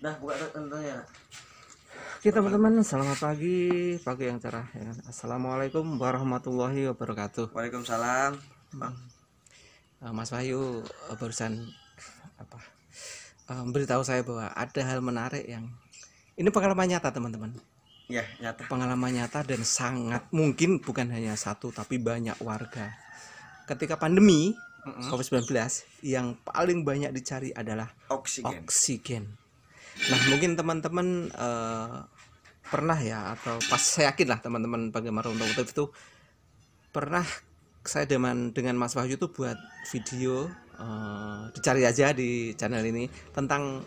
Dah buka tentunya. Oke teman-teman, selamat pagi, pagi yang cerah ya. Assalamualaikum warahmatullahi wabarakatuh. Waalaikumsalam, Bang. Hmm. Eh, Mas Wahyu eh, barusan apa? Eh, Beritahu saya bahwa ada hal menarik yang ini pengalaman nyata teman-teman. Ya nyata. Pengalaman nyata dan sangat mungkin bukan hanya satu tapi banyak warga. Ketika pandemi mm -hmm. COVID-19 yang paling banyak dicari adalah oksigen. oksigen nah mungkin teman-teman uh, pernah ya atau pas saya yakin lah teman-teman penggemar untuk itu pernah saya dengan dengan Mas Wahyu itu buat video uh, dicari aja di channel ini tentang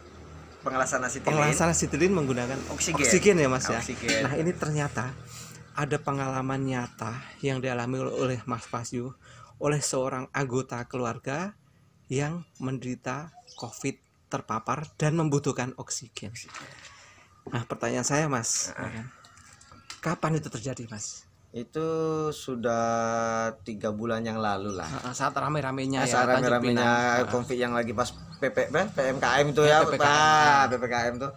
pengelasan asitilin pengelasan asitilin menggunakan oksigen, oksigen ya Mas ya. oksigen. nah ini ternyata ada pengalaman nyata yang dialami oleh Mas Wahyu oleh seorang anggota keluarga yang menderita COVID-19 terpapar dan membutuhkan oksigen. Nah, pertanyaan saya, Mas, ah. kapan itu terjadi, Mas? Itu sudah tiga bulan yang lalu lah. Ah, ah, saat rame-ramenya ya. Saat rame-ramenya konflik yang lagi pas PP, PMKM itu ya, iya, PPKM, ah, PPKM tuh.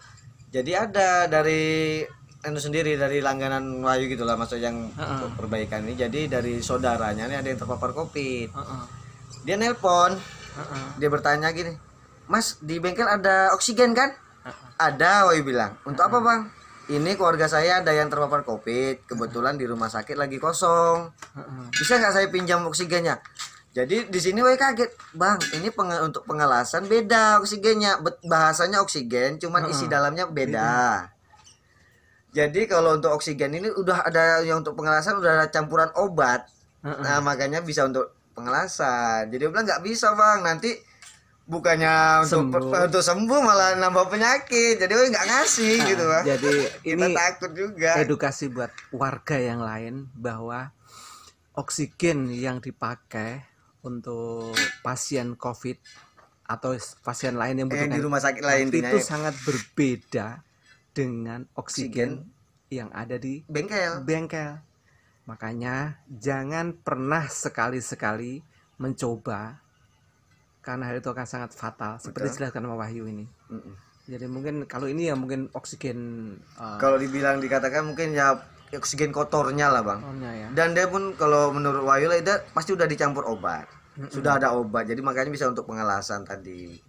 Jadi ada dari anu sendiri dari langganan Wahyu gitulah masuk yang uh-uh. perbaikan ini. Jadi dari saudaranya ini ada yang terpapar COVID. Uh-uh. Dia nelpon. Uh-uh. Dia bertanya gini, mas di bengkel ada oksigen kan ada Woi bilang untuk apa bang ini keluarga saya ada yang terpapar covid kebetulan di rumah sakit lagi kosong bisa nggak saya pinjam oksigennya jadi di sini Woi kaget bang ini peng untuk pengelasan beda oksigennya bahasanya oksigen cuman isi dalamnya beda jadi kalau untuk oksigen ini udah ada yang untuk pengelasan udah ada campuran obat nah makanya bisa untuk pengelasan jadi dia bilang nggak bisa bang nanti bukannya sembuh. untuk sembuh. untuk sembuh malah nambah penyakit jadi oh, nggak ngasih nah, gitu jadi ini kita takut juga edukasi buat warga yang lain bahwa oksigen yang dipakai untuk pasien covid atau pasien lain yang butuhkan eh, di rumah sakit lain nah, itu ya. sangat berbeda dengan oksigen, oksigen yang ada di bengkel bengkel makanya jangan pernah sekali-sekali mencoba karena hal itu akan sangat fatal seperti dijelaskan sama Wahyu ini mm -mm. jadi mungkin kalau ini ya mungkin oksigen uh, kalau dibilang dikatakan mungkin ya oksigen kotornya lah bang kotornya, ya. dan dia pun kalau menurut Wahyu lah pasti udah dicampur obat mm -mm. sudah ada obat jadi makanya bisa untuk pengelasan tadi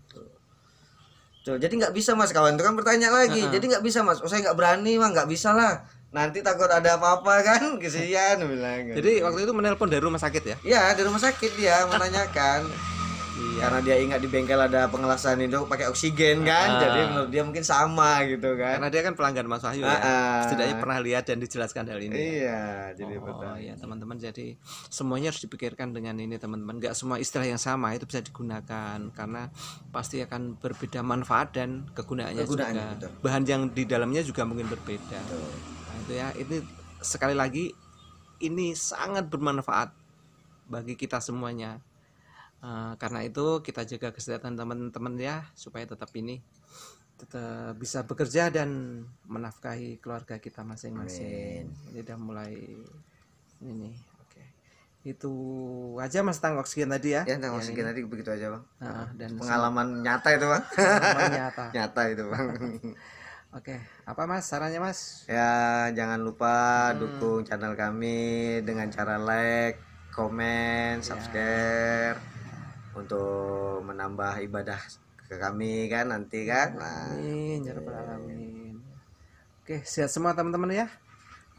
Tuh, jadi nggak bisa mas kawan itu kan bertanya lagi uh -huh. jadi nggak bisa mas oh saya nggak berani mah nggak bisa lah nanti takut ada apa-apa kan kesian bilang jadi gitu. waktu itu menelpon dari rumah sakit ya iya dari rumah sakit dia menanyakan iya. karena dia ingat di bengkel ada pengelasan itu pakai oksigen kan ah. jadi menurut dia mungkin sama gitu kan karena dia kan pelanggan Mas Wahyu ya ah, ah. setidaknya pernah lihat dan dijelaskan hal ini ya. iya jadi oh, betul ya teman-teman jadi semuanya harus dipikirkan dengan ini teman-teman nggak semua istilah yang sama itu bisa digunakan karena pasti akan berbeda manfaat dan kegunaannya, juga betul. bahan yang di dalamnya juga mungkin berbeda Nah, itu ya ini sekali lagi ini sangat bermanfaat bagi kita semuanya Eh, karena itu kita jaga kesehatan teman-teman ya supaya tetap ini tetap bisa bekerja dan menafkahi keluarga kita masing-masing. Ini udah mulai ini. Oke. Itu aja Mas tanggok Oksigen tadi ya. Ya, Tang Oksigen tadi begitu aja, Bang. Nah, dan pengalaman nyata itu, Bang. Pengalaman nyata. nyata itu, Bang. Oke, apa mas sarannya mas? Ya jangan lupa hmm. dukung channel kami dengan cara like, komen, iya. subscribe. Ya untuk menambah ibadah ke kami kan nanti kan. Nah, amin ya Oke, sehat semua teman-teman ya.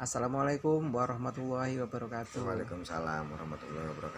Assalamualaikum warahmatullahi wabarakatuh. Waalaikumsalam warahmatullahi wabarakatuh.